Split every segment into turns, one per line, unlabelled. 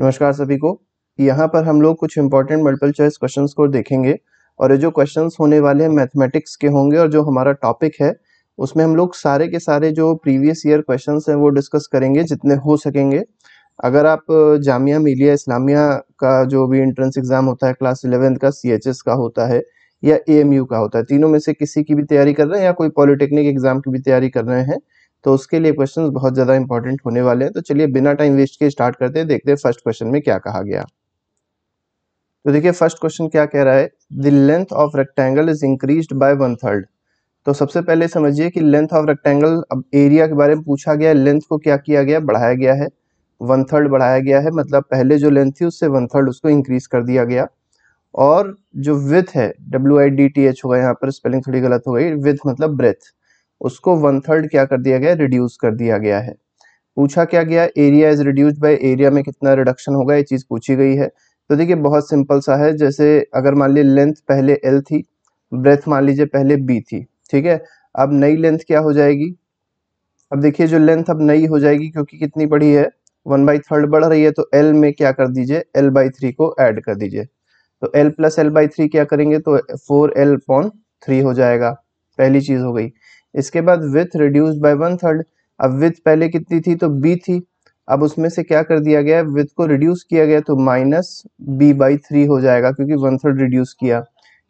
नमस्कार सभी को यहाँ पर हम लोग कुछ इंपॉर्टेंट मल्टीपल चॉइस क्वेश्चंस को देखेंगे और ये जो क्वेश्चंस होने वाले हैं मैथमेटिक्स के होंगे और जो हमारा टॉपिक है उसमें हम लोग सारे के सारे जो प्रीवियस ईयर क्वेश्चंस हैं वो डिस्कस करेंगे जितने हो सकेंगे अगर आप जामिया मिलिया इस्लामिया का जो भी एंट्रेंस एग्ज़ाम होता है क्लास इलेवेंथ का सी का होता है या ए का होता है तीनों में से किसी की भी तैयारी कर रहे हैं या कोई पॉलिटेक्निक एग्ज़ाम की भी तैयारी कर रहे हैं तो उसके लिए क्वेश्चन बहुत ज़्यादा इंपॉर्टेंट होने वाले हैं तो चलिए बिना टाइम वेस्ट के स्टार्ट करते हैं देखते हैं फर्स्ट क्वेश्चन में क्या कहा गया तो देखिए फर्स्ट क्वेश्चन क्या कह रहा है the length of rectangle is increase by one third तो सबसे पहले समझिए कि लेंथ ऑफ रेक्टेंगल अब एरिया के बारे में पूछा गया है लेंथ को क्या किया गया बढ़ाया गया है वन थर्ड बढ़ाया गया है मतलब पहले जो लेंथ थी उससे वन थर्ड उसको इंक्रीज कर दिया गया और जो विथ है W I D T H होगा यहाँ पर स्पेलिंग थोड़ी गलत हो गई विथ मतलब ब्रेथ उसको वन थर्ड क्या कर दिया गया रिड्यूस कर दिया गया है पूछा क्या गया area is reduce by area में कितना रिडक्शन होगा ये चीज़ पूछी गई है तो देखिए बहुत सिंपल सा है जैसे अगर मान लीजिए लेंथ पहले एल थी ब्रेथ मान लीजिए पहले बी थी ठीक है अब नई लेंथ क्या हो जाएगी अब देखिए जो लेंथ अब नई हो जाएगी क्योंकि कितनी बढ़ी है वन बाई थर्ड बढ़ रही है तो एल में क्या कर दीजिए एल बाई थ्री को ऐड कर दीजिए तो L plus L by three क्या करेंगे तो फोर एल पॉन थ्री हो जाएगा पहली चीज़ हो गई इसके बाद width reduce by one third अब विथ पहले कितनी थी तो बी थी अब उसमें से क्या कर दिया गया विथ को रिड्यूस किया गया तो माइनस बी बाई थ्री हो जाएगा क्योंकि वन थर्ड रिड्यूस किया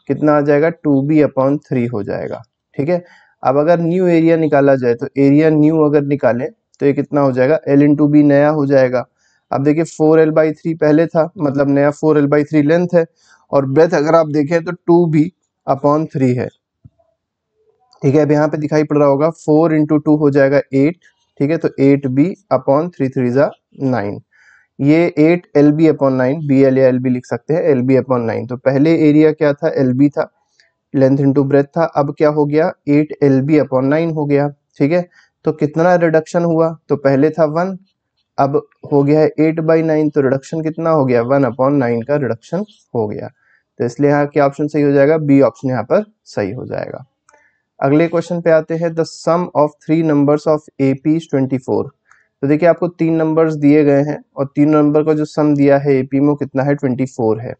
कितना आ जाएगा टू बी अपॉन थ्री हो जाएगा ठीक है अब अगर न्यू एरिया निकाला जाए तो एरिया न्यू अगर निकाले तो ये कितना हो जाएगा एल इन टू बी नया हो जाएगा अब देखिए फोर एल बाई थ्री पहले था मतलब नया four L by three length है और ब्रेथ अगर आप देखें तो टू बी अपॉन थ्री है ठीक है अब यहाँ पे दिखाई पड़ रहा होगा फोर इंटू टू हो जाएगा एट ठीक है तो eight B upon three three ज़ा नाइन ये eight L B upon nine B L या एल बी लिख सकते हैं एल बी अपॉन नाइन तो पहले एरिया क्या था एल बी था लेंथ इंटू ब्रेथ था अब क्या हो गया eight L B upon nine हो गया ठीक है तो कितना रिडक्शन हुआ तो पहले था वन अब हो गया है एट बाई नाइन तो रिडक्शन कितना हो गया वन अपॉन नाइन का रिडक्शन हो गया तो इसलिए यहाँ क्या ऑप्शन सही हो जाएगा बी ऑप्शन यहाँ पर सही हो जाएगा अगले क्वेश्चन पे आते हैं the sum of three numbers of A P twenty four तो देखिए आपको तीन नंबर्स दिए गए हैं और तीन नंबर का जो सम दिया है ए पी में वो कितना है ट्वेंटी फोर है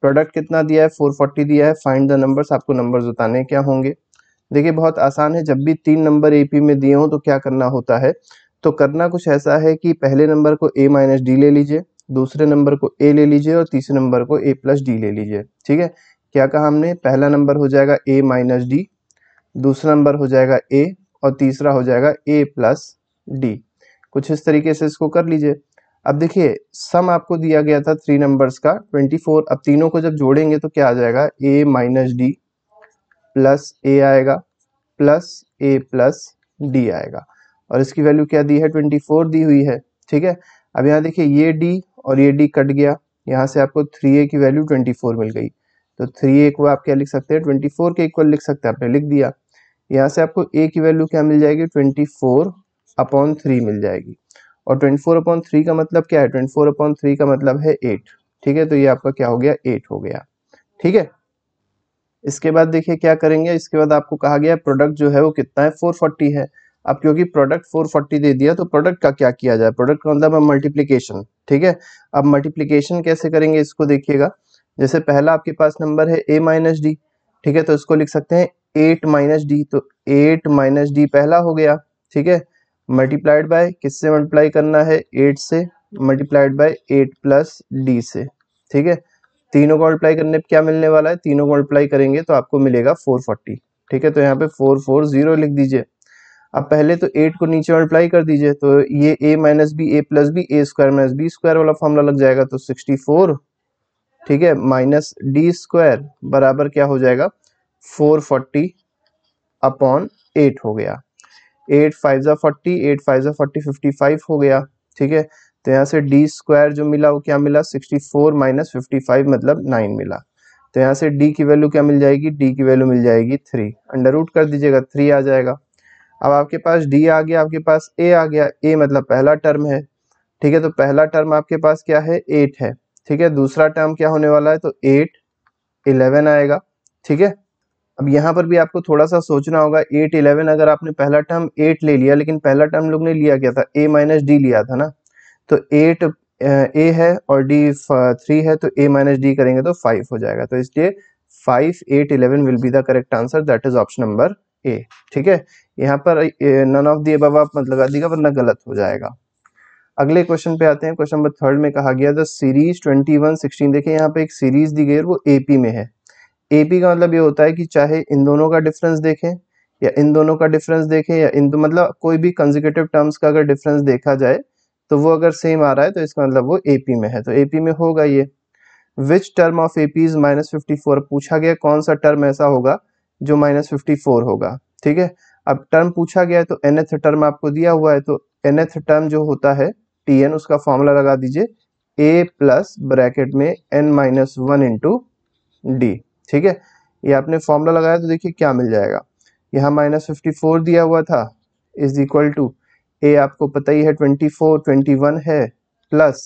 प्रोडक्ट कितना दिया है फोर फोर्टी दिया है फाइंड द नंबर्स आपको नंबर्स बताने क्या होंगे देखिए बहुत आसान है जब भी तीन नंबर ए पी में दिए हों तो क्या करना होता है तो करना कुछ ऐसा है कि पहले नंबर को ए माइनस डी ले लीजिए दूसरे नंबर को ए ले लीजिए और तीसरे नंबर को ए प्लस डी ले लीजिए ठीक है क्या कहा हमने पहला नंबर हो जाएगा ए माइनस डी दूसरा नंबर हो जाएगा ए और तीसरा हो जाएगा ए प्लस डी कुछ इस तरीके से इसको कर लीजिए अब देखिए सम आपको दिया गया था थ्री नंबर्स का ट्वेंटी फोर अब तीनों को जब जोड़ेंगे तो क्या आ जाएगा A minus D plus A आएगा प्लस ए प्लस डी आएगा और इसकी वैल्यू क्या दी है ट्वेंटी फोर दी हुई है ठीक है अब यहाँ देखिए ये डी और ये डी कट गया यहाँ से आपको थ्री ए की वैल्यू ट्वेंटी फोर मिल गई तो थ्री ए को आप क्या लिख सकते हैं ट्वेंटी फोर के इक्वल लिख सकते हैं आपने लिख दिया यहाँ से आपको ए की वैल्यू क्या मिल जाएगी ट्वेंटी फोर अपॉन थ्री मिल जाएगी और ट्वेंटी फोर अपॉन थ्री का मतलब क्या है ट्वेंटी फोर अपॉन थ्री का मतलब है एट ठीक है तो ये आपका क्या हो गया एट हो गया ठीक है इसके बाद देखिए क्या करेंगे इसके बाद आपको कहा गया प्रोडक्ट जो है वो कितना है फोर फोर्टी है अब क्योंकि प्रोडक्ट फोर्टी दे दिया तो प्रोडक्ट का क्या किया जाए प्रोडक्ट का मतलब मल्टीप्लीकेशन ठीक है अब मल्टीप्लीकेशन कैसे करेंगे इसको देखिएगा जैसे पहला आपके पास नंबर है ए माइनस डी ठीक है तो इसको लिख सकते हैं एट माइनस डी तो एट माइनस डी पहला हो गया ठीक है मल्टीप्लाइड बाय किससे मल्टीप्लाई करना है एट से multiplied by eight plus D से ठीक है तीनों को मल्टीप्लाई करने पर क्या मिलने वाला है तीनों को मल्टीप्लाई करेंगे तो आपको मिलेगा फोर फोर्टी ठीक है तो यहाँ पे फोर फोर जीरो लिख दीजिए अब पहले तो एट को नीचे मल्टीप्लाई कर दीजिए तो ये A minus B A plus B A square minus B square वाला फॉर्मूला लग जाएगा तो सिक्सटी फोर ठीक है माइनस डी स्क्वायर बराबर क्या हो जाएगा फोर फोर्टी अपॉन एट हो गया एट फाइव ज़ा फोर्टी एट फाइव ज़ा फोर्टी फिफ्टी फाइव हो गया ठीक है तो यहाँ से डी स्क्वायर जो मिला वो क्या मिला sixty four minus fifty five मतलब नाइन मिला तो यहाँ से डी की वैल्यू क्या मिल जाएगी डी की वैल्यू मिल जाएगी थ्री अंडर रूट कर दीजिएगा थ्री आ जाएगा अब आपके पास डी आ गया आपके पास ए आ गया ए मतलब पहला टर्म है ठीक है तो पहला टर्म आपके पास क्या है एट है ठीक है दूसरा टर्म क्या होने वाला है तो एट इलेवन आएगा ठीक है अब यहाँ पर भी आपको थोड़ा सा सोचना होगा एट इलेवन अगर आपने पहला टर्म एट ले लिया लेकिन पहला टर्म लोग ने लिया क्या था ए माइनस डी लिया था ना तो एट ए है और डी थ्री है तो ए माइनस डी करेंगे तो फाइव हो जाएगा तो इसलिए five eight eleven will be the correct answer that is option number A ठीक है यहाँ पर नन ऑफ दी अब आप मत लगा दीजिएगा वरना गलत हो जाएगा अगले क्वेश्चन पे आते हैं क्वेश्चन नंबर थर्ड में कहा गया the series twenty one sixteen देखिए यहाँ पे एक सीरीज दी गई है वो एपी में है ए का मतलब ये होता है कि चाहे इन दोनों का डिफरेंस देखें या इन दोनों का डिफरेंस देखें या इन मतलब कोई भी कंजिकेटिव टर्म्स का अगर डिफरेंस देखा जाए तो वो अगर सेम आ रहा है तो इसका मतलब वो ए में है तो ए में होगा ये which term of A P is minus fifty four पूछा गया कौन सा टर्म ऐसा होगा जो माइनस फिफ्टी फोर होगा ठीक है अब टर्म पूछा गया है तो एन टर्म आपको दिया हुआ है तो एन टर्म जो होता है टी एन उसका फॉर्मूला लगा दीजिए ए प्लस ब्रैकेट में N minus one into D ठीक है ये आपने फॉर्मूला लगाया तो देखिए क्या मिल जाएगा यहाँ माइनस फिफ्टी फोर दिया हुआ था इज इक्वल टू ए आपको पता ही है ट्वेंटी फोर ट्वेंटी वन है प्लस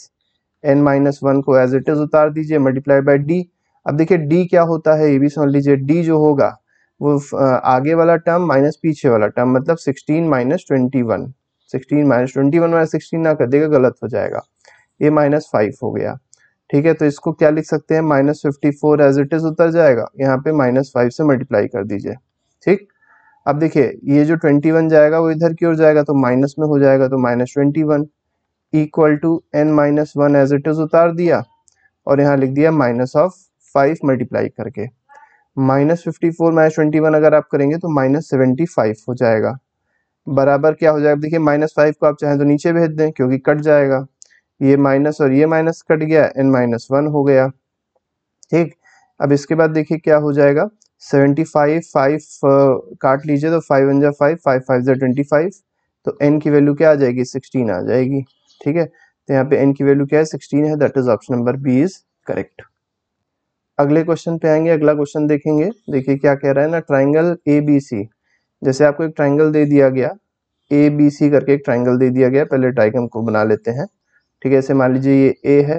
एन माइनस वन को एज इट इज उतार दीजिए मल्टीप्लाई बाई डी अब देखिए डी क्या होता है ये भी समझ लीजिए डी जो होगा वो आगे वाला टर्म माइनस पीछे वाला टर्म मतलब sixteen minus twenty one sixteen minus twenty one minus sixteen ना कर देगा गलत हो जाएगा ये माइनस फाइव हो गया ठीक है तो इसको क्या लिख सकते हैं minus fifty four as it is उतर जाएगा यहाँ पे माइनस फाइव से मल्टीप्लाई कर दीजिए ठीक अब देखिए ये जो ट्वेंटी वन जाएगा वो इधर की ओर जाएगा तो माइनस में हो जाएगा तो minus twenty one equal to N minus one as it is उतार दिया और यहाँ लिख दिया माइनस ऑफ फाइव मल्टीप्लाई करके minus fifty four minus twenty one अगर आप करेंगे तो माइनस सेवेंटी फाइव हो जाएगा बराबर क्या हो जाएगा देखिए माइनस फाइव को आप चाहें तो नीचे भेज दें क्योंकि कट जाएगा ये माइनस और ये माइनस कट गया एन माइनस वन हो गया ठीक अब इसके बाद देखिए क्या हो जाएगा सेवेंटी फाइव फाइव काट लीजिए तो फाइव वन जा फाइव फाइव फाइव जा ट्वेंटी फाइव तो एन की वैल्यू क्या आ जाएगी सिक्सटीन आ जाएगी ठीक है तो यहाँ पे एन की वैल्यू क्या है सिक्सटीन है that is option number B is correct अगले क्वेश्चन पे आएंगे अगला क्वेश्चन देखेंगे देखिए क्या कह रहा है ना ट्राइंगल ए बी सी जैसे आपको एक ट्राइंगल दे दिया गया ए बी सी करके एक ट्राइंगल दे दिया गया पहले डाइगम को बना लेते हैं ठीक है ऐसे मान लीजिए ये ए है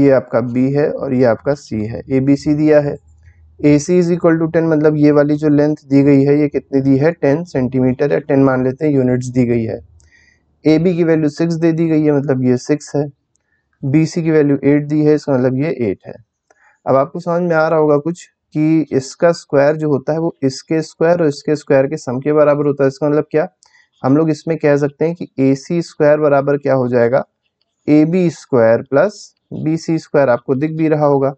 ये आपका बी है और ये आपका सी है ए बी सी दिया है A C is equal to ten मतलब ये वाली जो लेंथ दी गई है ये कितनी दी है टेन सेंटीमीटर या टेन मान लेते हैं यूनिट्स दी गई है ए बी की वैल्यू सिक्स दे दी गई है मतलब ये सिक्स है बी सी की वैल्यू एट दी है इसका मतलब ये एट है अब आपको समझ में आ रहा होगा कुछ कि इसका स्क्वायर जो होता है वो इसके स्क्वायर और इसके स्क्वायर के सम के बराबर होता है इसका मतलब क्या हम लोग इसमें कह सकते हैं कि ए सी स्क्वायर बराबर क्या हो जाएगा A B square plus B C square आपको दिख भी रहा होगा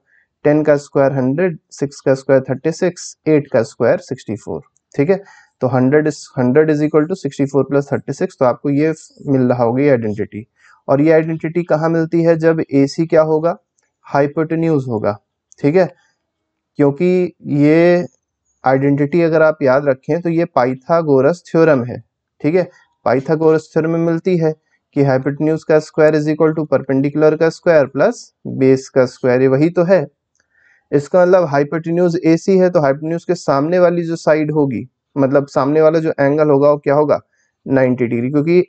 टेन का स्क्वायर हंड्रेड सिक्स का स्क्वायर थर्टी सिक्स एट का स्क्वायर सिक्सटी फोर ठीक है तो hundred hundred is equal to sixty four plus thirty six तो आपको ये मिल रहा होगा ये आइडेंटिटी और ये आइडेंटिटी कहाँ मिलती है जब ए सी क्या होगा हाइपोटेन्यूज होगा ठीक है क्योंकि ये आइडेंटिटी अगर आप याद रखें तो ये पाइथागोरस थ्योरम है ठीक है पाइथागोरस थ्योरम में मिलती है कि हाइपोटन्यूज का square is equal to perpendicular का स्क्वायर प्लस बेस का स्क्वायर ये वही तो है इसका मतलब हाइपोटन्यूज ए सी है तो हाइपोटन्यूज के सामने वाली जो साइड होगी मतलब सामने वाला जो एंगल होगा वो क्या होगा 90 डिग्री क्योंकि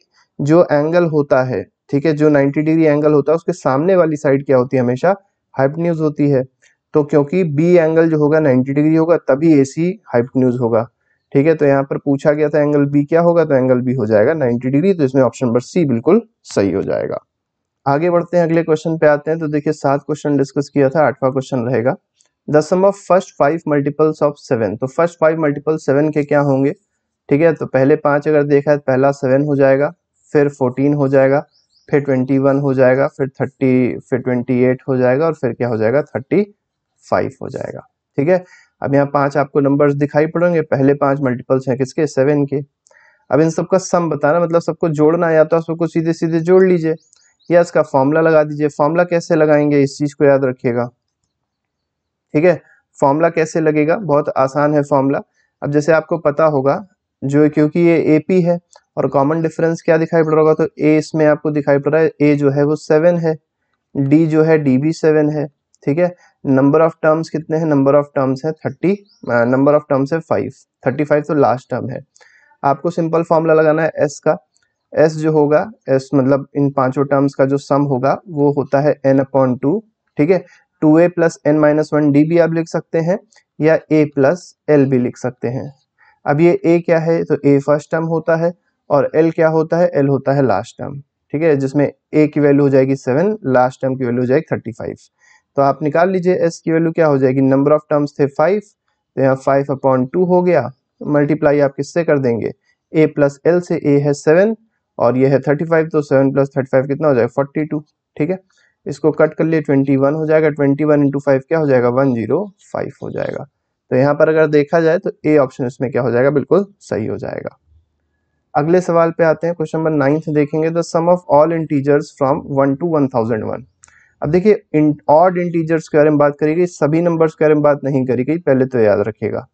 जो एंगल होता है ठीक है जो 90 डिग्री एंगल होता है उसके सामने वाली साइड क्या होती है हमेशा हाइपन्यूज होती है तो क्योंकि बी एंगल जो होगा 90 डिग्री होगा तभी ए सी हाइपन्यूज होगा ठीक है तो यहाँ पर पूछा गया था एंगल बी क्या होगा तो एंगल बी हो जाएगा 90 डिग्री तो इसमें ऑप्शन नंबर सी बिल्कुल सही हो जाएगा आगे बढ़ते हैं अगले क्वेश्चन पे आते हैं तो देखिए सात क्वेश्चन डिस्कस किया था आठवां क्वेश्चन रहेगा the sum of first five multiples of seven तो फर्स्ट फाइव मल्टीपल सेवन के क्या होंगे ठीक है तो पहले पांच अगर देखा है तो पहला सेवन हो जाएगा फिर फोर्टीन हो जाएगा फिर ट्वेंटी वन हो जाएगा फिर थर्टी फिर ट्वेंटी एट हो जाएगा और फिर क्या हो जाएगा थर्टी फाइव हो जाएगा ठीक है अब यहाँ पांच आपको नंबर्स दिखाई पड़ेंगे पहले पांच मल्टीपल्स हैं किसके सेवन के अब इन सबका सम बताना मतलब सबको जोड़ना या तो आप सबको सीधे सीधे जोड़ लीजिए या इसका फॉर्मूला लगा दीजिए फॉर्मूला कैसे लगाएंगे इस चीज़ को याद रखिएगा ठीक है फॉर्मूला कैसे लगेगा बहुत आसान है फॉर्मूला अब जैसे आपको पता होगा जो क्योंकि ये ए पी है और कॉमन डिफरेंस क्या दिखाई पड़ रहा होगा तो ए इसमें आपको दिखाई पड़ रहा है ए जो है वो सेवन है डी जो है डी भी सेवन है ठीक है नंबर ऑफ टर्म्स कितने हैं नंबर ऑफ टर्म्स है थर्टी नंबर ऑफ टर्म्स है फाइव थर्टी फाइव तो लास्ट टर्म है आपको सिंपल फॉर्मूला लगाना है एस का एस जो होगा एस मतलब इन पांचों टर्म्स का जो सम होगा वो होता है एन अपॉन टू ठीक है two A plus N minus one D भी आप लिख सकते हैं या ए प्लस एल भी लिख सकते हैं अब ये ए क्या है तो ए फर्स्ट टर्म होता है और एल क्या होता है एल होता है लास्ट टर्म ठीक है जिसमें ए की वैल्यू हो जाएगी सेवन लास्ट टर्म की वैल्यू हो जाएगी थर्टी फाइव तो आप निकाल लीजिए एस की वैल्यू क्या हो जाएगी नंबर ऑफ टर्म्स थे फाइव तो यहाँ फाइव अपॉन टू हो गया मल्टीप्लाई आप किससे कर देंगे ए प्लस एल से ए है सेवन और ये है थर्टी फाइव तो सेवन प्लस थर्टी फाइव कितना हो जाएगा फोर्टी टू ठीक है इसको कट कर लिए ट्वेंटी वन हो जाएगा ट्वेंटी वन इंटू फाइव क्या हो जाएगा वन जीरो फाइव हो जाएगा तो यहाँ पर अगर देखा जाए तो ए ऑप्शन इसमें क्या हो जाएगा बिल्कुल सही हो जाएगा अगले सवाल पे आते हैं क्वेश्चन नंबर नाइन्थ देखेंगे the sum of all integers from one to one thousand one अब देखिए ऑड इंटीजर्स के बारे में बात करी गई सभी नंबर्स के बारे में बात नहीं करी गई पहले तो याद रखिएगा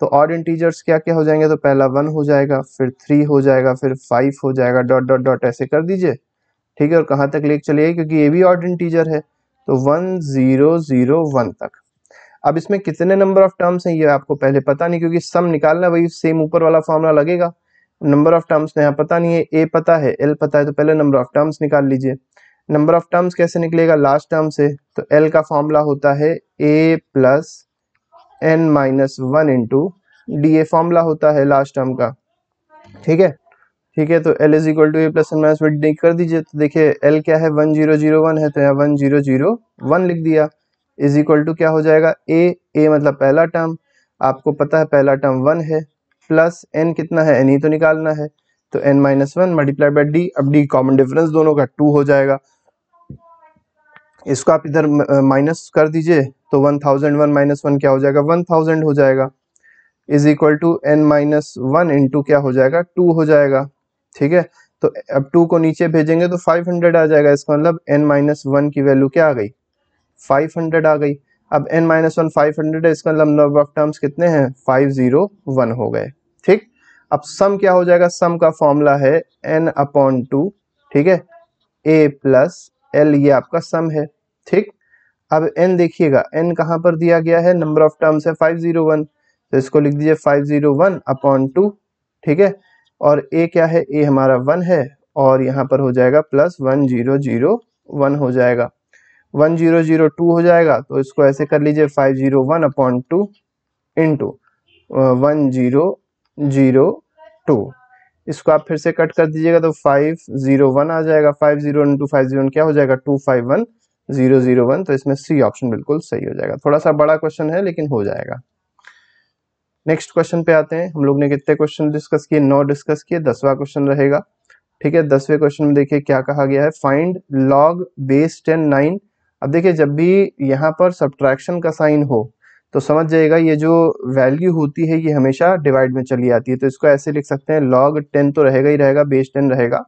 तो ऑड इंटीजर्स क्या क्या हो जाएंगे तो पहला वन हो जाएगा फिर थ्री हो जाएगा फिर फाइव हो जाएगा डॉट डॉट डॉट ऐसे कर दीजिए ठीक है और कहाँ तक लेके चलिए क्योंकि ये भी ऑड इंटीजर है तो वन ज़ीरो ज़ीरो वन तक अब इसमें कितने नंबर ऑफ टर्म्स हैं ये आपको पहले पता नहीं क्योंकि सम निकालना वही सेम ऊपर वाला फॉर्मूला लगेगा नंबर ऑफ टर्म्स यहाँ पता नहीं है ए पता है एल पता है तो पहले नंबर ऑफ टर्म्स निकाल लीजिए नंबर ऑफ टर्म्स कैसे निकलेगा लास्ट टर्म से तो एल का फॉर्मूला होता है A plus N minus one into D A formula होता है लास्ट टर्म का ठीक है ठीक है तो L is equal to A plus N minus one कर दीजिए तो देखिए एल क्या है वन जीरो जीरो वन है तो यहाँ वन जीरो जीरो वन लिख दिया इज इक्वल टू क्या हो जाएगा ए ए मतलब पहला टर्म आपको पता है पहला टर्म वन है प्लस एन कितना है एन ही तो निकालना है तो N minus one multiply by D अब डी कॉमन डिफरेंस दोनों का टू हो जाएगा इसको आप इधर माइनस कर दीजिए तो one thousand one minus one क्या हो जाएगा वन थाउजेंड हो जाएगा is equal to N minus one into क्या हो जाएगा टू हो जाएगा ठीक है तो अब टू को नीचे भेजेंगे तो फाइव हंड्रेड आ जाएगा इसका मतलब एन माइनस वन की वैल्यू क्या आ गई फाइव हंड्रेड आ गई अब N minus one five hundred है इसका मतलब नंबर ऑफ टर्म्स कितने हैं फाइव जीरो वन हो गए ठीक अब सम क्या हो जाएगा सम का फॉर्मूला है एन अपॉन टू ठीक है ए प्लस एल ये आपका सम है ठीक अब एन देखिएगा एन कहाँ पर दिया गया है नंबर ऑफ टर्म्स है फाइव जीरो वन तो इसको लिख दीजिए five zero one upon two ठीक है और ए क्या है ए हमारा वन है और यहाँ पर हो जाएगा plus one zero zero one हो जाएगा वन जीरो जीरो टू हो जाएगा तो इसको ऐसे कर लीजिए five zero one upon two into one zero zero two इसको आप फिर से कट कर दीजिएगा तो फाइव जीरो वन आ जाएगा five zero into five zero क्या हो जाएगा two five one zero zero one तो इसमें सी ऑप्शन बिल्कुल सही हो जाएगा थोड़ा सा बड़ा क्वेश्चन है लेकिन हो जाएगा नेक्स्ट क्वेश्चन पे आते हैं हम लोग ने कितने क्वेश्चन डिस्कस किए नौ डिस्कस किए दसवा क्वेश्चन रहेगा ठीक है दसवें क्वेश्चन में देखिए क्या कहा गया है find log base ten nine अब देखिए जब भी यहाँ पर सब्ट्रैक्शन का साइन हो तो समझ जाएगा ये जो वैल्यू होती है ये हमेशा डिवाइड में चली आती है तो इसको ऐसे लिख सकते हैं लॉग टेन तो रहेगा ही रहेगा बेस टेन रहेगा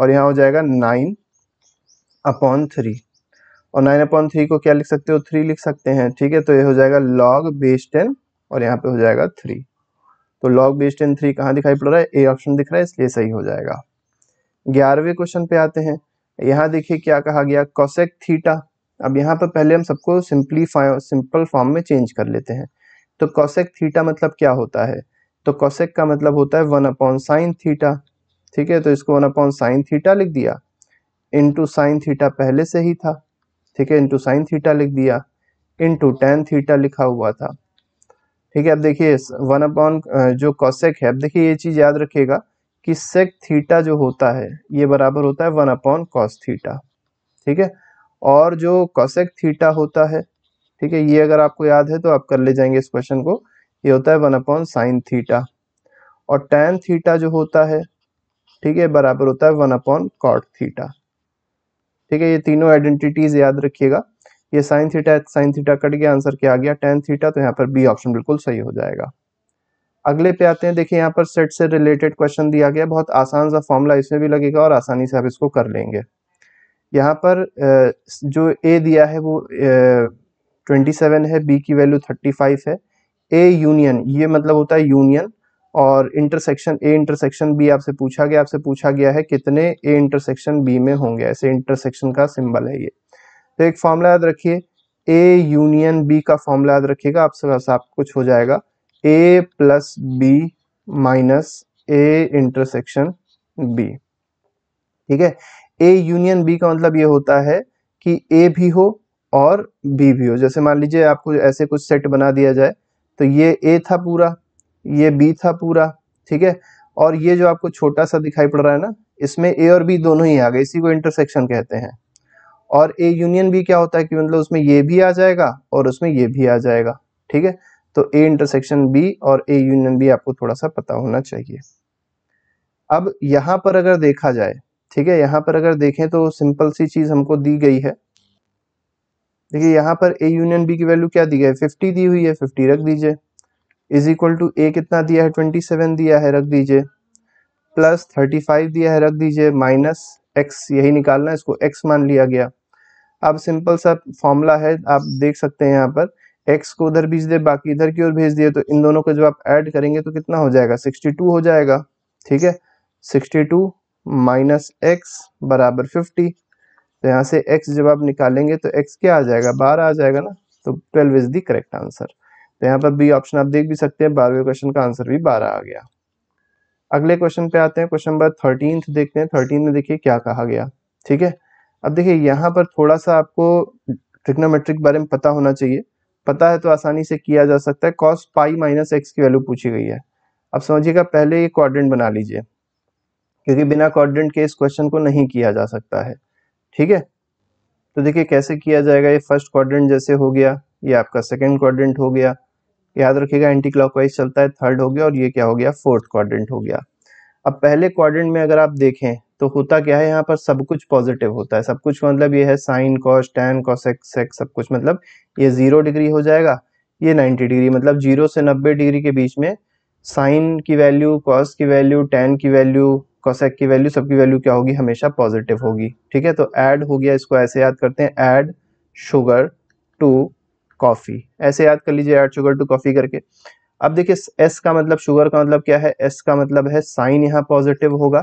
और यहाँ हो जाएगा नाइन अपॉन थ्री और नाइन अपॉन थ्री को क्या लिख सकते हो थ्री लिख सकते हैं ठीक है तो ये हो जाएगा लॉग बेस टेन और यहाँ पे हो जाएगा थ्री तो लॉग बेस टेन थ्री कहाँ दिखाई पड़ रहा है ए ऑप्शन दिख रहा है इसलिए सही हो जाएगा ग्यारहवें क्वेश्चन पे आते हैं यहाँ देखिए क्या कहा गया कॉसेक थीटा अब यहाँ पर पहले हम सबको सिंप्लीफाई सिंपल फॉर्म में चेंज कर लेते हैं तो कॉसेक थीटा मतलब क्या होता है तो कॉसेक का मतलब होता है वन अपॉन साइन थीटा ठीक है तो इसको वन अपॉन साइन थीटा लिख दिया इंटू साइन थीटा पहले से ही था ठीक है इंटू साइन थीटा लिख दिया इंटू टेन थीटा लिखा हुआ था ठीक है अब देखिए वन अपॉन जो कॉसेक है अब देखिए ये चीज़ याद रखिएगा कि सेक थीटा जो होता है ये बराबर होता है वन अपॉन कॉस थीटा ठीक है और जो कॉसेक थीटा होता है ठीक है ये अगर आपको याद है तो आप कर ले जाएंगे इस क्वेश्चन को ये होता है वन अपॉन साइन थीटा और टेन थीटा जो होता है ठीक है बराबर होता है वन अपॉन कॉट थीटा ठीक है ये तीनों आइडेंटिटीज याद रखिएगा ये sine theta sine theta cut गया आंसर क्या आ गया टेन थीटा तो यहाँ पर बी ऑप्शन बिल्कुल सही हो जाएगा अगले पे आते हैं देखिए यहाँ पर सेट से रिलेटेड क्वेश्चन दिया गया बहुत आसान सा फॉर्मूला इसमें भी लगेगा और आसानी से आप इसको कर लेंगे यहाँ पर जो ए दिया है वो ट्वेंटी सेवन है बी की वैल्यू थर्टी फाइव है ए यूनियन ये मतलब होता है यूनियन और इंटरसेक्शन ए इंटरसेक्शन बी आपसे पूछा गया आपसे पूछा गया है कितने ए इंटरसेक्शन बी में होंगे ऐसे इंटरसेक्शन का सिंबल है ये तो एक फॉर्मूला याद रखिए ए यूनियन बी का फॉर्मूला याद रखिएगा आपसे बस आप कुछ हो जाएगा A plus B minus A intersection B ठीक है ए यूनियन बी का मतलब ये होता है कि ए भी हो और बी भी हो जैसे मान लीजिए आपको ऐसे कुछ सेट बना दिया जाए तो ये ए था पूरा ये बी था पूरा ठीक है और ये जो आपको छोटा सा दिखाई पड़ रहा है ना इसमें ए और बी दोनों ही आ गए इसी को इंटरसेक्शन कहते हैं और ए यूनियन बी क्या होता है कि मतलब उसमें ये भी आ जाएगा और उसमें ये भी आ जाएगा ठीक है तो ए इंटरसेक्शन बी और ए यूनियन बी आपको थोड़ा सा पता होना चाहिए अब यहां पर अगर देखा जाए ठीक है यहां पर अगर देखें तो सिंपल सी चीज हमको दी गई है देखिए यहाँ पर ए यूनियन बी की वैल्यू क्या दी गई है फिफ्टी दी हुई है फिफ्टी रख दीजिए इज इक्वल टू ए कितना दिया है ट्वेंटी सेवन दिया है रख दीजिए प्लस थर्टी फाइव दिया है रख दीजिए माइनस एक्स यही निकालना है इसको एक्स मान लिया गया अब सिंपल सा फॉर्मूला है आप देख सकते हैं यहाँ पर एक्स को उधर भेज दे बाकी इधर की ओर भेज दिए तो इन दोनों को जब आप ऐड करेंगे तो कितना हो जाएगा सिक्सटी टू हो जाएगा ठीक है सिक्सटी टू माइनस एक्स बराबर फिफ्टी तो यहाँ से एक्स जब आप निकालेंगे तो एक्स क्या आ जाएगा बारह आ जाएगा ना तो twelve is the correct answer तो यहाँ पर बी ऑप्शन आप देख भी सकते हैं बारहवें क्वेश्चन का आंसर भी बारह आ गया अगले क्वेश्चन पे आते हैं क्वेश्चन नंबर थर्टीन देखते हैं थर्टीन में देखिए क्या कहा गया ठीक है अब देखिए यहाँ पर थोड़ा सा आपको ट्रिग्नोमेट्रिक बारे में पता होना चाहिए पता है तो आसानी से किया जा सकता है कॉस पाई माइनस एक्स की वैल्यू पूछी गई है अब समझिएगा पहले ये क्वाड्रेंट बना लीजिए क्योंकि बिना क्वाड्रेंट के इस क्वेश्चन को नहीं किया जा सकता है ठीक है तो देखिए कैसे किया जाएगा ये फर्स्ट क्वाड्रेंट जैसे हो गया ये आपका सेकेंड क्वाड्रेंट हो गया याद रखिएगा एंटी क्लॉकवाइज चलता है थर्ड हो गया और ये क्या हो गया फोर्थ क्वाड्रेंट हो गया अब पहले क्वाड्रेंट में अगर आप देखें तो होता क्या है यहाँ पर सब कुछ पॉजिटिव होता है सब कुछ मतलब ये है sine cos tan cos X X सब कुछ मतलब ये जीरो डिग्री हो जाएगा ये नाइन्टी डिग्री मतलब जीरो से नब्बे डिग्री के बीच में साइन की वैल्यू कॉस की वैल्यू टेन की वैल्यू कॉसेक की वैल्यू सबकी वैल्यू क्या होगी हमेशा पॉजिटिव होगी ठीक है तो ऐड हो गया इसको ऐसे याद करते हैं ऐड शुगर टू कॉफ़ी ऐसे याद कर लीजिए एड शुगर टू कॉफ़ी करके अब देखिए एस का मतलब शुगर का मतलब क्या है एस का मतलब है साइन यहाँ पॉजिटिव होगा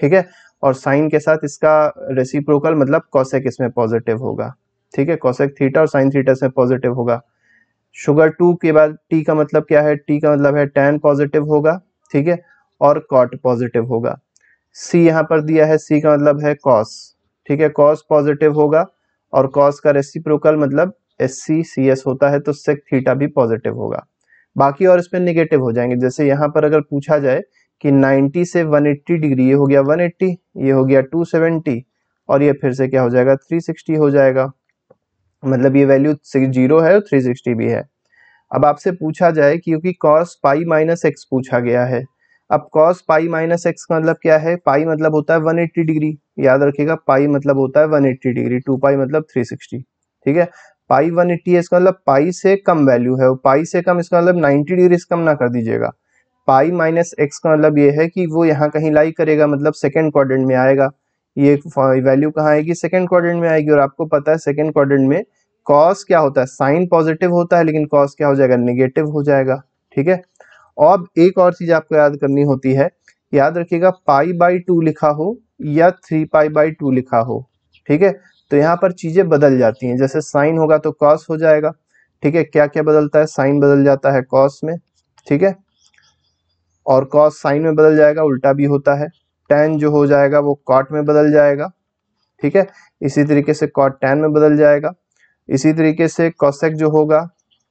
ठीक है और साइन के साथ इसका रेसिप्रोकल मतलब कॉसेक इसमें पॉजिटिव होगा ठीक है कॉसेक थीटा और साइन थीटा इसमें पॉजिटिव होगा शुगर टू के बाद टी का मतलब क्या है टी का मतलब है टैन पॉजिटिव होगा ठीक है और कॉट पॉजिटिव होगा सी यहाँ पर दिया है सी का मतलब है कॉस ठीक है कॉस पॉजिटिव होगा और कॉस का रेसिप्रोकल मतलब एस सी सी एस होता है तो सेक थीटा भी पॉजिटिव होगा बाकी और इसमें निगेटिव हो जाएंगे जैसे यहाँ पर अगर पूछा जाए कि 90 से 180 डिग्री ये हो गया 180 ये हो गया 270 और ये फिर से क्या हो जाएगा 360 हो जाएगा मतलब ये वैल्यू जीरो है और 360 भी है अब आपसे पूछा जाए क्योंकि कॉस पाई माइनस एक्स पूछा गया है अब कॉस पाई माइनस एक्स का मतलब क्या है पाई मतलब होता है 180 डिग्री याद रखिएगा पाई मतलब होता है 180 डिग्री टू पाई मतलब 360 ठीक है पाई वन एट्टी है इसका मतलब पाई से कम वैल्यू है और पाई से कम इसका मतलब नाइन्टी डिग्री से कम ना कर दीजिएगा पाई माइनस एक्स का मतलब ये है कि वो यहाँ कहीं लाई करेगा मतलब सेकेंड क्वाड्रेंट में आएगा ये वैल्यू कहाँ आएगी सेकेंड क्वाड्रेंट में आएगी और आपको पता है सेकेंड क्वाड्रेंट में कॉस क्या होता है साइन पॉजिटिव होता है लेकिन कॉस क्या हो जाएगा निगेटिव हो जाएगा ठीक है अब एक और चीज़ आपको याद करनी होती है याद रखिएगा पाई बाई टू लिखा हो या थ्री पाई बाई टू लिखा हो ठीक है तो यहाँ पर चीज़ें बदल जाती हैं जैसे साइन होगा तो कॉस हो जाएगा ठीक है क्या क्या बदलता है साइन बदल जाता है कॉस में ठीक है और कॉस साइन में बदल जाएगा उल्टा भी होता है टेन जो हो जाएगा वो कॉट में बदल जाएगा ठीक है इसी तरीके से कॉट टेन में बदल जाएगा इसी तरीके से कॉसेक जो होगा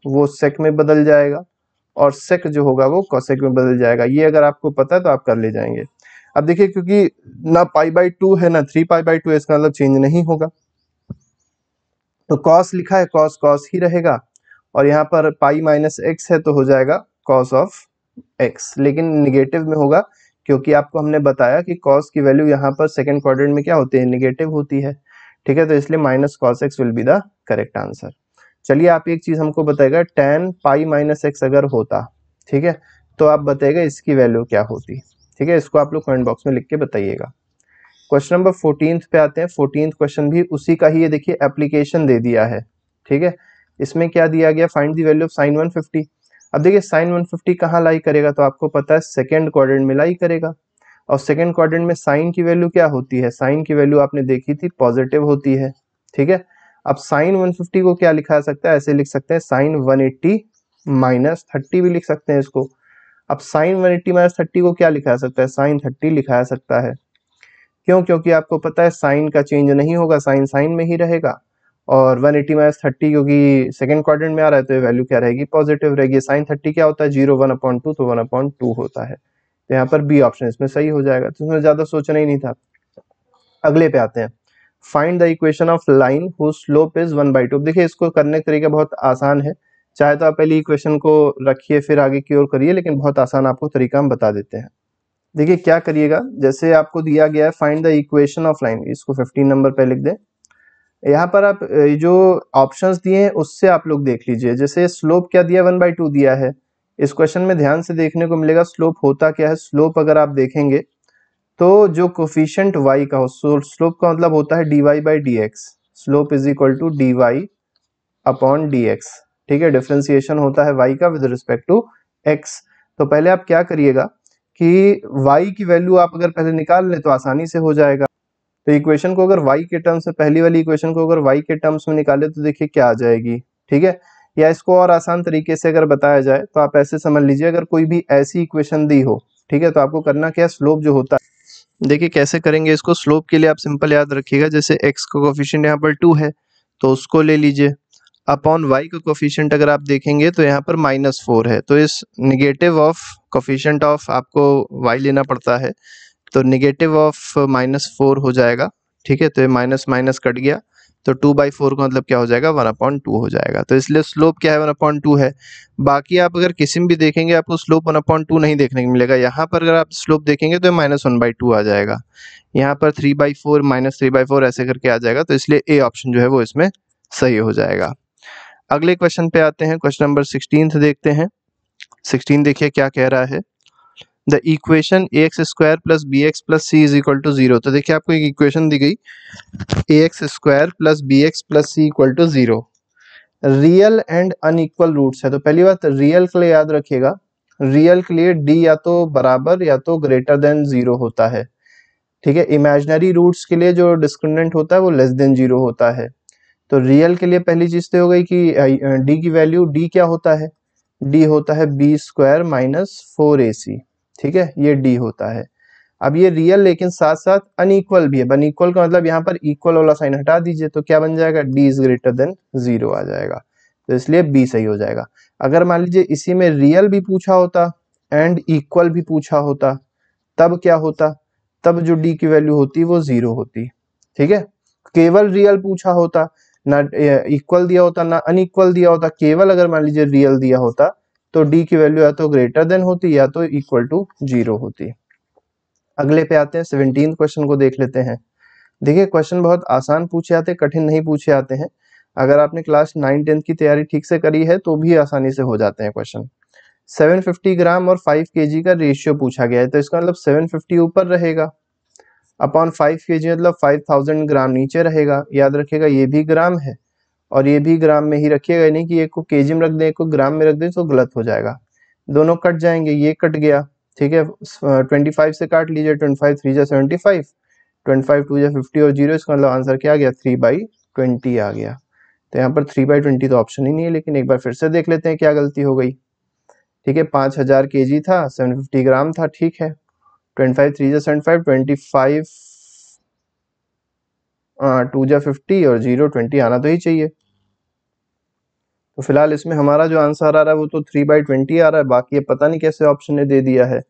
वो सेक में बदल जाएगा और सेक जो होगा वो कॉसेक में बदल जाएगा ये अगर आपको पता है तो आप कर ले जाएंगे अब देखिए क्योंकि ना पाई बाई टू है ना थ्री पाई बाई टू है इसका मतलब चेंज नहीं होगा तो कॉस लिखा है कॉस कॉस ही रहेगा और यहाँ पर पाई माइनस एक्स है तो हो जाएगा कॉस ऑफ एक्स लेकिन निगेटिव में होगा क्योंकि आपको हमने बताया कि कॉस की वैल्यू यहाँ पर सेकेंड क्वार में क्या होती है निगेटिव होती है ठीक है तो इसलिए minus cos X will be the correct answer चलिए आप एक चीज़ हमको बताएगा टेन पाई माइनस एक्स अगर होता ठीक है तो आप बताइएगा इसकी वैल्यू क्या होती ठीक है इसको आप लोग कमेंट बॉक्स में लिख के बताइएगा क्वेश्चन नंबर फोर्टीन पे आते हैं फोर्टीन क्वेश्चन भी उसी का ही ये देखिए एप्लीकेशन दे दिया है ठीक है इसमें क्या दिया गया find the value of sine fifty अब देखिए साइन वन फिफ्टी कहाँ लाई करेगा तो आपको पता है सेकेंड क्वार में लाई करेगा और सेकेंड क्वार में साइन की वैल्यू क्या होती है साइन की वैल्यू आपने देखी थी पॉजिटिव होती है ठीक है अब साइन 150 को क्या लिखा सकता है ऐसे लिख सकते हैं साइन 180 माइनस थर्टी भी लिख सकते हैं इसको अब साइन 180 एट्टी माइनस थर्टी को क्या लिखा सकता है साइन थर्टी लिखाया सकता है क्यों क्योंकि आपको पता है साइन का चेंज नहीं होगा साइन साइन में ही रहेगा और 180 एटी माइनस थर्टी क्योंकि सेकेंड क्वाड्रेंट में आ रहा है तो ये वैल्यू क्या रहेगी पॉजिटिव रहेगी साइन थर्टी क्या होता है जीरो वन अपॉइंट टू तो वन अपॉइंट टू होता है तो यहाँ पर बी ऑप्शन इसमें सही हो जाएगा तो इसमें ज़्यादा सोचना ही नहीं था अगले पे आते हैं find the equation of line who slope is one by two देखिए इसको करने का तरीका बहुत आसान है चाहे तो आप पहले इक्वेशन को रखिए फिर आगे की ओर करिए लेकिन बहुत आसान आपको तरीका हम बता देते हैं देखिए क्या करिएगा जैसे आपको दिया गया है find the equation of line इसको 15 नंबर पे लिख दें यहाँ पर आप जो ऑप्शंस दिए हैं उससे आप लोग देख लीजिए जैसे स्लोप क्या दिया वन बाई टू दिया है इस क्वेश्चन में ध्यान से देखने को मिलेगा स्लोप होता क्या है स्लोप अगर आप देखेंगे तो जो कोफिशियंट वाई का हो स्लोप का मतलब होता है D Y by D X slope is equal to D Y upon D X ठीक है डिफ्रेंसिएशन होता है वाई का विद रिस्पेक्ट टू एक्स तो पहले आप क्या करिएगा कि वाई की वैल्यू आप अगर पहले निकाल लें तो आसानी से हो जाएगा तो इक्वेशन को अगर वाई के टर्म्स में पहली वाली इक्वेशन को अगर वाई के टर्म्स में निकाले तो देखिए क्या आ जाएगी ठीक है या इसको और आसान तरीके से अगर बताया जाए तो आप ऐसे समझ लीजिए अगर कोई भी ऐसी इक्वेशन दी हो ठीक है तो आपको करना क्या स्लोप जो होता है देखिए कैसे करेंगे इसको स्लोप के लिए आप सिंपल याद रखिएगा जैसे एक्स का कोफिशियंट यहाँ पर टू है तो उसको ले लीजिए अपॉन वाई का कोफिशियंट अगर आप देखेंगे तो यहाँ पर माइनस फोर है तो इस निगेटिव ऑफ कोफिशियंट ऑफ आपको वाई लेना पड़ता है तो निगेटिव ऑफ माइनस फोर हो जाएगा ठीक है तो ये माइनस माइनस कट गया तो टू बाई फोर का मतलब क्या हो जाएगा वन अपॉइंट टू हो जाएगा तो इसलिए स्लोप क्या है वन अपॉइंट टू है बाकी आप अगर किसी में भी देखेंगे आपको स्लोप वन अपॉइंट टू नहीं देखने को मिलेगा यहाँ पर अगर आप स्लोप देखेंगे तो माइनस वन बाई टू आ जाएगा यहाँ पर three by four minus three by four ऐसे करके आ जाएगा तो इसलिए ए ऑप्शन जो है वो इसमें सही हो जाएगा अगले क्वेश्चन पे आते हैं क्वेश्चन नंबर सिक्सटीन देखते हैं सिक्सटीन देखिए क्या कह रहा है the equation A X square plus B X plus C is equal to zero तो देखिए आपको एक इक्वेशन दी गई A X square plus B X plus C equal to zero real and unequal roots है तो पहली बात रियल के लिए याद रखिएगा रियल के लिए डी या तो बराबर या तो ग्रेटर देन जीरो होता है ठीक है इमेजनरी रूट्स के लिए जो डिस्क्रिमिनेंट होता है वो लेस देन जीरो होता है तो रियल के लिए पहली चीज तो हो गई कि डी की वैल्यू डी क्या होता है डी होता है B square minus four A C ठीक है ये डी होता है अब ये रियल लेकिन साथ साथ अनइक्वल भी है अनइक्वल का मतलब यहाँ पर इक्वल वाला साइन हटा दीजिए तो क्या बन जाएगा D is greater than zero आ जाएगा तो इसलिए बी सही हो जाएगा अगर मान लीजिए इसी में रियल भी पूछा होता एंड इक्वल भी पूछा होता तब क्या होता तब जो डी की वैल्यू होती वो जीरो होती ठीक है केवल रियल पूछा होता ना इक्वल दिया होता ना अनइक्वल दिया होता केवल अगर मान लीजिए रियल दिया होता तो डी की वैल्यू या तो ग्रेटर देन होती या तो इक्वल टू जीरो होती अगले पे आते हैं सेवनटीन क्वेश्चन को देख लेते हैं देखिए क्वेश्चन बहुत आसान पूछे आते कठिन नहीं पूछे आते हैं अगर आपने क्लास नाइन टेंथ की तैयारी ठीक से करी है तो भी आसानी से हो जाते हैं क्वेश्चन 750 ग्राम और 5 केजी का रेशियो पूछा गया है तो इसका मतलब 750 ऊपर रहेगा अपॉन फाइव के जी मतलब फाइव थाउजेंड ग्राम नीचे रहेगा याद रखिएगा ये भी ग्राम है और ये भी ग्राम में ही रखिएगा यानी कि एक को के में रख दें एक को ग्राम में रख दें तो गलत हो जाएगा दोनों कट जाएंगे ये कट गया ठीक है ट्वेंटी फाइव से काट लीजिए ट्वेंटी फाइव थ्री जा seventy five twenty five two जा फिफ्टी और जीरो इसका मतलब आंसर क्या आ गया थ्री बाई ट्वेंटी आ गया तो यहाँ पर थ्री बाई ट्वेंटी तो ऑप्शन ही नहीं है लेकिन एक बार फिर से देख लेते हैं क्या गलती हो गई ठीक है पाँच हजार के जी था सेवन फिफ्टी ग्राम था ठीक है twenty five three five twenty two fifty और जीरो ट्वेंटी आना तो ही चाहिए तो फिलहाल इसमें हमारा जो आंसर आ रहा है वो तो थ्री बाई ट्वेंटी आ रहा है बाकी ये पता नहीं कैसे ऑप्शन ने दे दिया है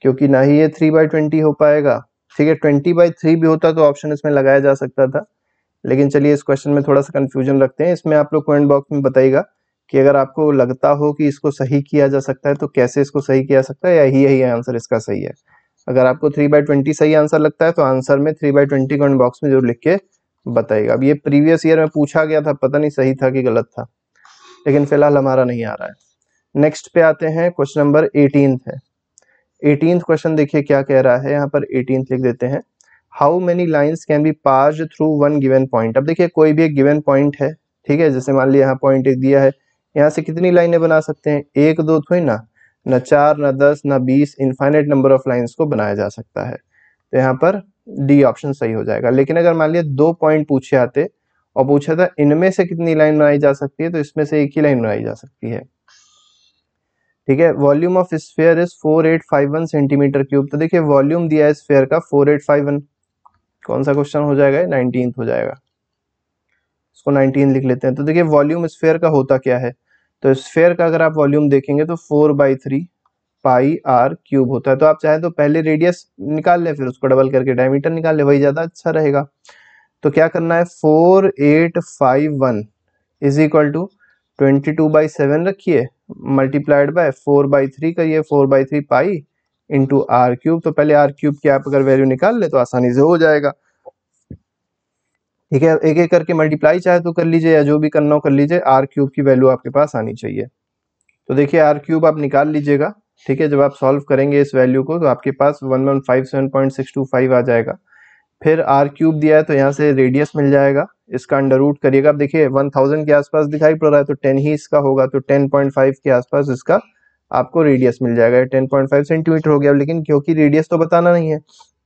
क्योंकि ना ही ये थ्री बाई ट्वेंटी हो पाएगा ठीक है ट्वेंटी बाई थ्री भी होता तो ऑप्शन इसमें लगाया जा सकता था लेकिन चलिए इस क्वेश्चन में थोड़ा सा कन्फ्यूजन रखते हैं इसमें आप लोग कमेंट बॉक्स में बताइएगा कि अगर आपको लगता हो कि इसको सही किया जा सकता है तो कैसे इसको सही किया सकता है या यही आंसर इसका सही है अगर आपको थ्री बाई ट्वेंटी सही आंसर लगता है तो आंसर में three by twenty comment box में जरूर लिख के बताइएगा अब ये प्रीवियस ईयर में पूछा गया था पता नहीं सही था कि गलत था लेकिन फिलहाल हमारा नहीं आ रहा है नेक्स्ट पे आते हैं क्वेश्चन नंबर एटीन है एटीन क्वेश्चन देखिए क्या कह रहा है यहाँ पर एटीन लिख देते हैं how many lines can be pass through one given point अब देखिए कोई भी एक गिवेन पॉइंट है ठीक है जैसे मान लिया यहाँ पॉइंट एक दिया है यहाँ से कितनी लाइनें बना सकते हैं एक दो थोड़ी तो ना न चार न दस न बीस इन्फाइनेट नंबर ऑफ लाइन्स को बनाया जा सकता है तो यहाँ पर डी ऑप्शन सही हो जाएगा लेकिन अगर मान लिया दो पॉइंट पूछे आते और पूछा था इनमें से कितनी लाइन बनाई जा सकती है तो इसमें से एक ही लाइन बनाई जा सकती है ठीक है volume of sphere is 4851 centimetre cube तो देखिए वॉल्यूम दिया है स्फेयर का 4851 कौन सा क्वेश्चन हो जाएगा नाइनटीन हो जाएगा इसको नाइनटीन लिख लेते हैं तो देखिए वॉल्यूम स्फेयर का होता क्या है तो स्फेयर का अगर आप वॉल्यूम देखेंगे तो four by three pi r cube होता है तो आप चाहे तो पहले रेडियस निकाल लें फिर उसको डबल करके डायमीटर निकाल लें वही ज़्यादा अच्छा रहेगा तो क्या करना है four eight five one is equal to twenty two by seven रखिए multiplied by four by three करिए four by three pi into r cube तो पहले आर क्यूब की आप अगर वैल्यू निकाल ले तो आसानी से हो जाएगा ठीक है एक एक करके मल्टीप्लाई चाहे तो कर लीजिए या जो भी करना हो कर लीजिए आर क्यूब की वैल्यू आपके पास आनी चाहिए तो देखिए आर क्यूब आप निकाल लीजिएगा ठीक है जब आप सॉल्व करेंगे इस वैल्यू को तो आपके पास one one five seven point six two five आ जाएगा फिर आर क्यूब दिया है तो यहाँ से रेडियस मिल जाएगा इसका अंडर रूट करिएगा आप देखिए वन थाउजेंड के आसपास दिखाई पड़ रहा है तो टेन ही इसका होगा तो टेन पॉइंट फाइव के आसपास इसका आपको रेडियस मिल जाएगा टेन पॉइंट फाइव सेंटीमीटर हो गया लेकिन क्योंकि रेडियस तो बताना नहीं है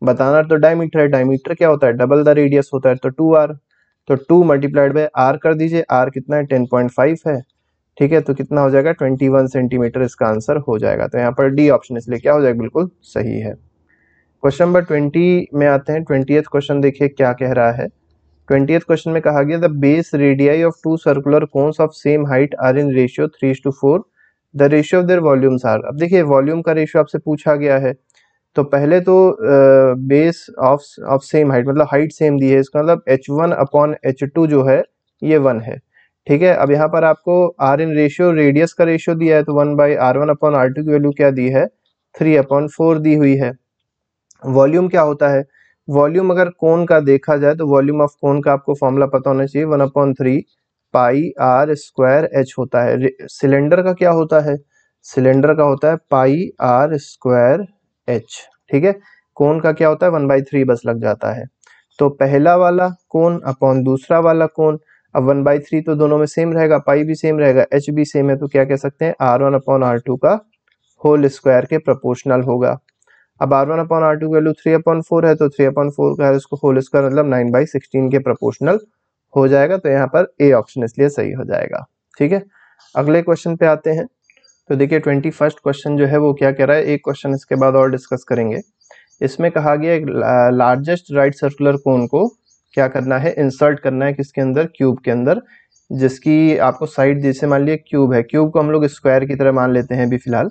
बताना तो डायमीटर है डायमीटर क्या होता है डबल द रेडियस होता है तो टू आर तो टू मल्टीप्लाइड बाई आर कर दीजिए आर कितना है टेन पॉइंट फाइव है ठीक है तो कितना हो जाएगा ट्वेंटी वन सेंटीमीटर इसका आंसर हो जाएगा तो यहाँ पर डी ऑप्शन इसलिए क्या हो जाएगा बिल्कुल सही है क्वेश्चन नंबर ट्वेंटी में आते हैं ट्वेंटी क्वेश्चन देखिए क्या कह रहा है ट्वेंटी क्वेश्चन में कहा गया the base radii of two circular cones of same height are in ratio three to four the ratio of their volumes are अब देखिए वॉल्यूम का रेशियो आपसे पूछा गया है तो पहले तो base of of same height मतलब हाइट सेम दी है इसका मतलब h one upon h two जो है ये वन है ठीक है अब यहाँ पर आपको आर इन रेशियो रेडियस का रेशियो दिया है तो one by r one upon r two की वैल्यू क्या दी है थ्री अपॉन फोर दी हुई है वॉल्यूम क्या होता है वॉल्यूम अगर कोन का देखा जाए तो वॉल्यूम ऑफ कोन का आपको फॉर्मूला पता होना चाहिए one upon three pi r square h होता है सिलेंडर का क्या होता है सिलेंडर का होता है पाई आर स्क्वायर एच ठीक है कौन का क्या होता है वन बाई थ्री बस लग जाता है तो पहला वाला कौन अपॉन दूसरा वाला कौन अब वन बाई थ्री तो दोनों में सेम रहेगा पाई भी सेम रहेगा एच भी सेम है तो क्या कह सकते हैं r one upon r two का होल स्क्वायर के प्रोपोर्शनल होगा अब r one upon r two value three upon four है तो थ्री अपॉन फोर का इसको होल स्क्वायर मतलब नाइन बाई सिक्सटीन के प्रपोर्शनल हो जाएगा तो यहाँ पर ए ऑप्शन इसलिए सही हो जाएगा ठीक है अगले क्वेश्चन पे आते हैं तो देखिए ट्वेंटी फर्स्ट क्वेश्चन जो है वो क्या कह रहा है एक क्वेश्चन इसके बाद और डिस्कस करेंगे इसमें कहा गया एक लार्जेस्ट राइट सर्कुलर कोन को क्या करना है इंसर्ट करना है किसके अंदर क्यूब के अंदर जिसकी आपको साइड जैसे मान लीजिए क्यूब है क्यूब को हम लोग स्क्वायर की तरह मान लेते हैं अभी फिलहाल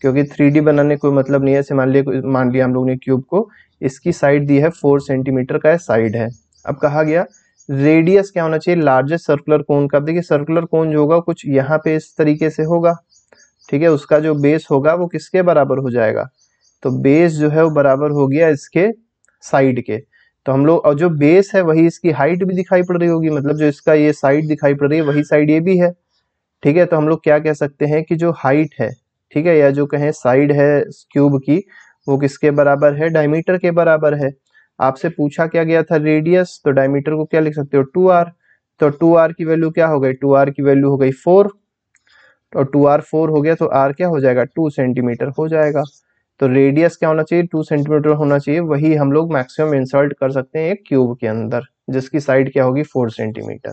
क्योंकि थ्री बनाने कोई मतलब नहीं है ऐसे मान लिया मान लिया हम लोग ने क्यूब को इसकी साइड दी है फोर सेंटीमीटर का साइड है अब कहा गया रेडियस क्या होना चाहिए लार्जेस्ट सर्कुलर कोन का देखिए सर्कुलर कोन जो होगा कुछ यहाँ पे इस तरीके से होगा ठीक है उसका जो बेस होगा वो किसके बराबर हो जाएगा तो बेस जो है वो बराबर हो गया इसके साइड के तो हम लोग और जो बेस है वही इसकी हाइट भी दिखाई पड़ रही होगी मतलब जो इसका ये साइड दिखाई पड़ रही है वही साइड ये भी है ठीक है तो हम लोग क्या कह सकते हैं कि जो हाइट है ठीक है या जो कहें साइड है क्यूब की वो किसके बराबर है डायमीटर के बराबर है आपसे पूछा क्या गया था रेडियस तो डायमीटर को क्या लिख सकते हो टू आर तो टू आर की वैल्यू क्या हो गई टू आर की वैल्यू हो गई फोर और टू आर फोर हो गया तो आर क्या हो जाएगा टू सेंटीमीटर हो जाएगा तो रेडियस क्या होना चाहिए टू सेंटीमीटर होना चाहिए वही हम लोग मैक्सिमम इंसर्ट कर सकते हैं एक क्यूब के अंदर जिसकी साइड क्या होगी फोर सेंटीमीटर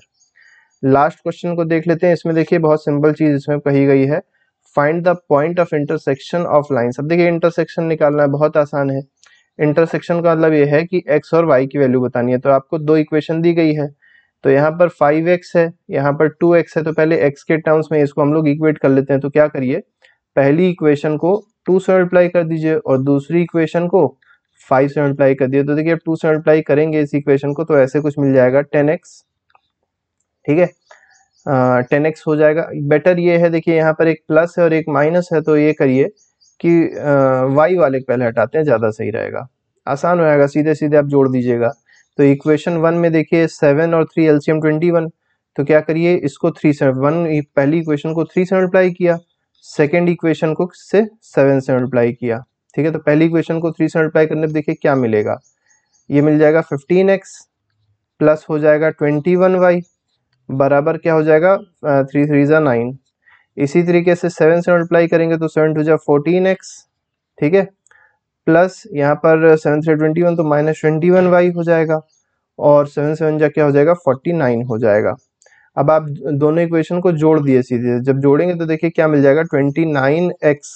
लास्ट क्वेश्चन को देख लेते हैं इसमें देखिए बहुत सिंपल चीज इसमें कही गई है find the point of intersection of lines अब देखिए इंटरसेक्शन निकालना बहुत आसान है इंटरसेक्शन का मतलब ये है कि एक्स और वाई की वैल्यू बतानी है तो आपको दो इक्वेशन दी गई है तो यहाँ पर फाइव एक्स है यहाँ पर टू एक्स है तो पहले एक्स के टर्म्स में इसको हम लोग इक्वेट कर लेते हैं तो क्या करिए पहली इक्वेशन को टू से मल्टीप्लाई कर दीजिए और दूसरी इक्वेशन को फाइव से मल्टीप्लाई कर दिए तो देखिए अब टू से मल्टीप्लाई करेंगे इस इक्वेशन को तो ऐसे कुछ मिल जाएगा टेन एक्स ठीक है टेन एक्स हो जाएगा बेटर ये है देखिए यहाँ पर एक प्लस है और एक माइनस है तो ये करिए कि वाई वाले पहले हटाते हैं ज़्यादा सही रहेगा आसान हो जाएगा सीधे सीधे आप जोड़ दीजिएगा तो इक्वेशन वन में देखिए सेवन और थ्री एलसीएम ट्वेंटी वन तो क्या करिए इसको थ्री से वन e, पहली इक्वेशन को थ्री से मल्टीप्लाई किया सेकेंड इक्वेशन को से सेवन से मल्टीप्लाई किया ठीक है तो पहली इक्वेशन को थ्री से मल्टीप्लाई करने देखिए क्या मिलेगा ये मिल जाएगा फिफ्टीन एक्स प्लस हो जाएगा ट्वेंटी वन वाई बराबर क्या हो जाएगा थ्री थ्री ज़ा नाइन इसी तरीके से सेवन से मल्टीप्लाई करेंगे तो सेवन टू ज़ा फोर्टीन एक्स ठीक है प्लस यहाँ पर सेवन थ्री ट्वेंटी वन तो माइनस ट्वेंटी वन वाई हो जाएगा और सेवन सेवन जा क्या हो जाएगा फोर्टी नाइन हो जाएगा अब आप दोनों इक्वेशन को जोड़ दिए सीधे जब जोड़ेंगे तो देखिए क्या मिल जाएगा ट्वेंटी नाइन एक्स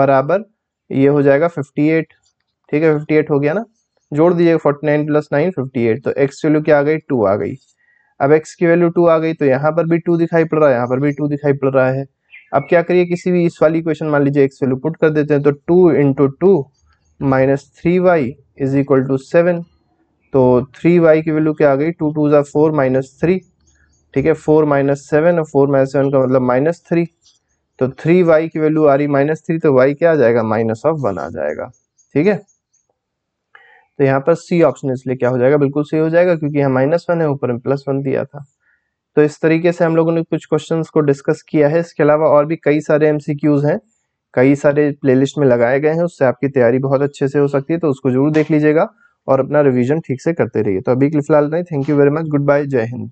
बराबर ये हो जाएगा फिफ्टी एट ठीक है फिफ्टी एट हो गया ना जोड़ दीजिएगा forty nine plus nine fifty eight तो एक्स वैल्यू क्या आ गई टू आ गई अब एक्स की वैल्यू टू आ गई तो यहाँ पर भी टू दिखाई पड़ रहा है यहाँ पर भी टू दिखाई पड़ रहा है अब क्या करिए किसी भी इस वाली इक्वेशन मान लीजिए एक्स वैल्यू पुट कर देते हैं तो two into two minus three y is equal to seven तो थ्री वाई की वैल्यू क्या आ गई टू टू ज़ा फोर माइनस थ्री ठीक है फोर माइनस सेवन और फोर माइनस सेवन का मतलब माइनस थ्री तो थ्री वाई की वैल्यू आ रही माइनस थ्री तो वाई क्या आ जाएगा माइनस ऑफ वन आ जाएगा ठीक है तो यहाँ पर सी ऑप्शन इसलिए क्या हो जाएगा बिल्कुल सही हो जाएगा क्योंकि यहाँ माइनस वन है ऊपर में प्लस वन दिया था तो इस तरीके से हम लोगों ने कुछ क्वेश्चंस को डिस्कस किया है इसके अलावा और भी कई सारे एमसीक्यूज हैं कई सारे प्लेलिस्ट में लगाए गए हैं उससे आपकी तैयारी बहुत अच्छे से हो सकती है तो उसको जरूर देख लीजिएगा और अपना रिवीजन ठीक से करते रहिए तो अभी के फिलहाल नहीं thank you very much goodbye जय हिंद